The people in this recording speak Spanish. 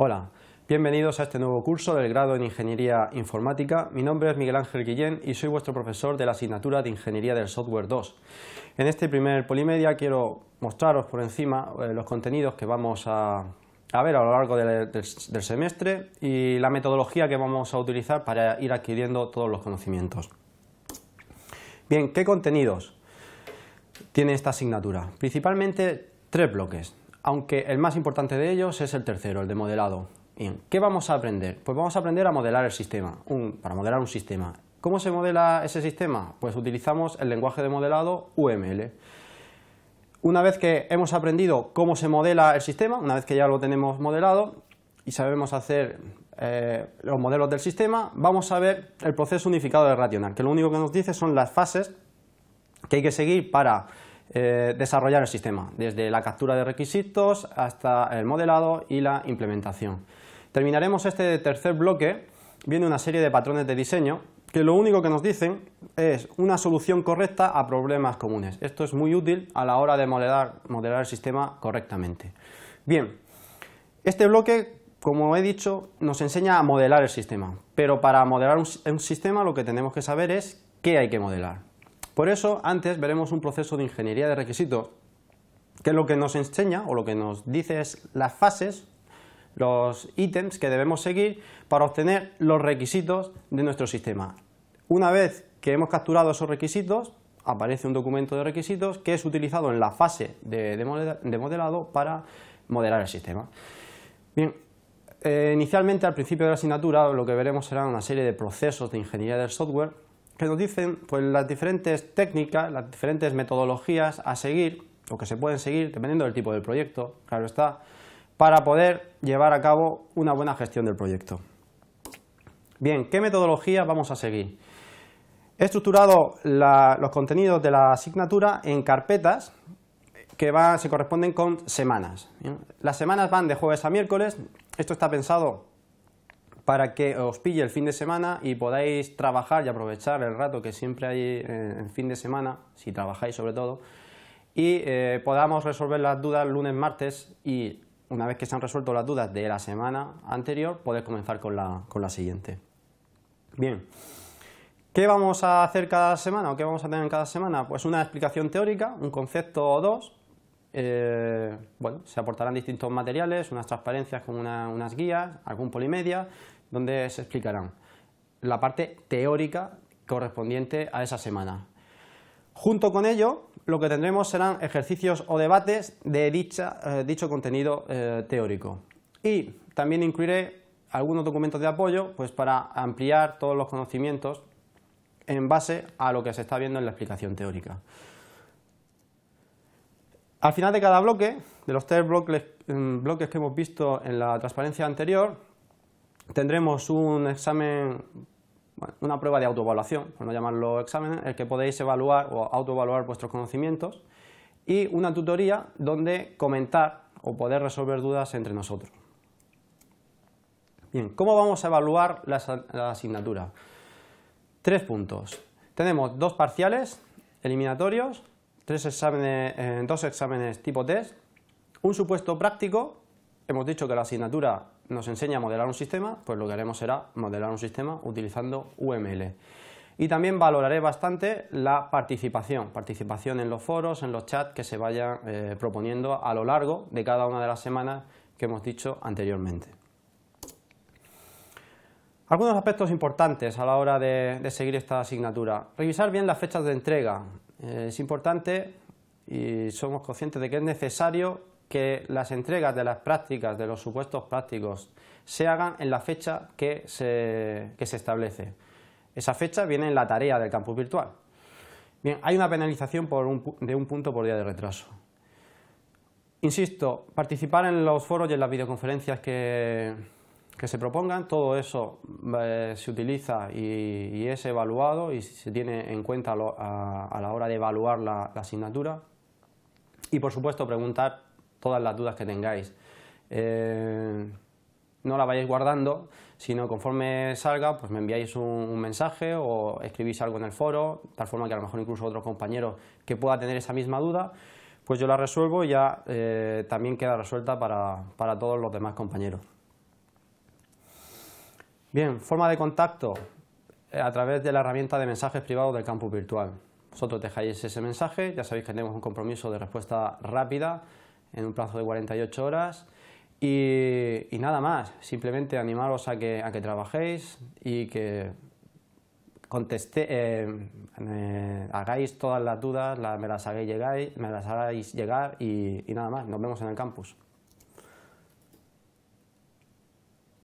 Hola, bienvenidos a este nuevo curso del grado en Ingeniería Informática. Mi nombre es Miguel Ángel Guillén y soy vuestro profesor de la asignatura de Ingeniería del Software 2. En este primer Polimedia quiero mostraros por encima eh, los contenidos que vamos a, ver a lo largo del, del semestre y la metodología que vamos a utilizar para ir adquiriendo todos los conocimientos. Bien, ¿qué contenidos tiene esta asignatura? Principalmente tres bloques aunque el más importante de ellos es el tercero, el de modelado. Bien, ¿qué vamos a aprender? Pues vamos a aprender a modelar el sistema, para modelar un sistema. ¿Cómo se modela ese sistema? Pues utilizamos el lenguaje de modelado UML. Una vez que hemos aprendido cómo se modela el sistema, una vez que ya lo tenemos modelado y sabemos hacer eh, los modelos del sistema, vamos a ver el proceso unificado de rational, que lo único que nos dice son las fases que hay que seguir para eh, desarrollar el sistema, desde la captura de requisitos hasta el modelado y la implementación. Terminaremos este tercer bloque viendo una serie de patrones de diseño que lo único que nos dicen es una solución correcta a problemas comunes. Esto es muy útil a la hora de modelar, modelar el sistema correctamente. Bien, este bloque, como he dicho, nos enseña a modelar el sistema, pero para modelar un sistema lo que tenemos que saber es qué hay que modelar. Por eso, antes veremos un proceso de ingeniería de requisitos, que es lo que nos enseña o lo que nos dice es las fases, los ítems que debemos seguir para obtener los requisitos de nuestro sistema. Una vez que hemos capturado esos requisitos, aparece un documento de requisitos que es utilizado en la fase de, modelado para modelar el sistema. Bien, eh, inicialmente al principio de la asignatura lo que veremos será una serie de procesos de ingeniería del software que nos dicen pues, las diferentes técnicas, las diferentes metodologías a seguir, o que se pueden seguir, dependiendo del tipo del proyecto, claro está, para poder llevar a cabo una buena gestión del proyecto. Bien, ¿qué metodología vamos a seguir? He estructurado los contenidos de la asignatura en carpetas que van se corresponden con semanas. Las semanas van de jueves a miércoles, esto está pensado para que os pille el fin de semana y podáis trabajar y aprovechar el rato que siempre hay eh, en fin de semana, si trabajáis sobre todo, y eh, podamos resolver las dudas lunes, martes y una vez que se han resuelto las dudas de la semana anterior, podéis comenzar con la, con la siguiente. Bien, ¿qué vamos a hacer cada semana o qué vamos a tener cada semana? Pues una explicación teórica, un concepto o dos, eh, bueno, se aportarán distintos materiales, unas transparencias con unas guías, algún polimedia, donde se explicarán la parte teórica correspondiente a esa semana. Junto con ello, lo que tendremos serán ejercicios o debates de eh, dicho contenido eh, teórico. Y también incluiré algunos documentos de apoyo pues para ampliar todos los conocimientos en base a lo que se está viendo en la explicación teórica. Al final de cada bloque, de los tres mm, bloques, que hemos visto en la transparencia anterior, tendremos un examen, una prueba de autoevaluación, por no llamarlo examen, el que podéis evaluar o autoevaluar vuestros conocimientos y una tutoría donde comentar o poder resolver dudas entre nosotros. Bien, ¿cómo vamos a evaluar la, la asignatura? Tres puntos. Tenemos dos parciales eliminatorios tres exámenes, eh, dos exámenes tipo test, un supuesto práctico, hemos dicho que la asignatura nos enseña a modelar un sistema, pues lo que haremos será modelar un sistema utilizando UML. Y también valoraré bastante la participación, participación en los foros, en los chats que se vayan eh, proponiendo a lo largo de cada una de las semanas que hemos dicho anteriormente. Algunos aspectos importantes a la hora de, de seguir esta asignatura. Revisar bien las fechas de entrega. Eh, es importante y somos conscientes de que es necesario que las entregas de las prácticas, de los supuestos prácticos, se hagan en la fecha que se, que se establece. Esa fecha viene en la tarea del campus virtual. Bien, hay una penalización de un punto por día de retraso. Insisto, participar en los foros y en las videoconferencias que, que se propongan, todo eso eh, se utiliza y, es evaluado y se tiene en cuenta a, la hora de evaluar la, asignatura. Y por supuesto preguntar todas las dudas que tengáis. Eh, no la vayáis guardando, sino conforme salga, pues me enviáis un, mensaje o escribís algo en el foro, tal forma que a lo mejor incluso otro compañero que pueda tener esa misma duda, pues yo la resuelvo y ya eh, también queda resuelta para todos los demás compañeros. Bien, forma de contacto eh, a través de la herramienta de mensajes privados del campus virtual. Vosotros dejáis ese mensaje, ya sabéis que tenemos un compromiso de respuesta rápida en un plazo de 48 horas y, nada más, simplemente animaros a que, trabajéis y que conteste, eh, eh, hagáis todas las dudas, me, las hagáis llegar, me las llegar y nada más, nos vemos en el campus.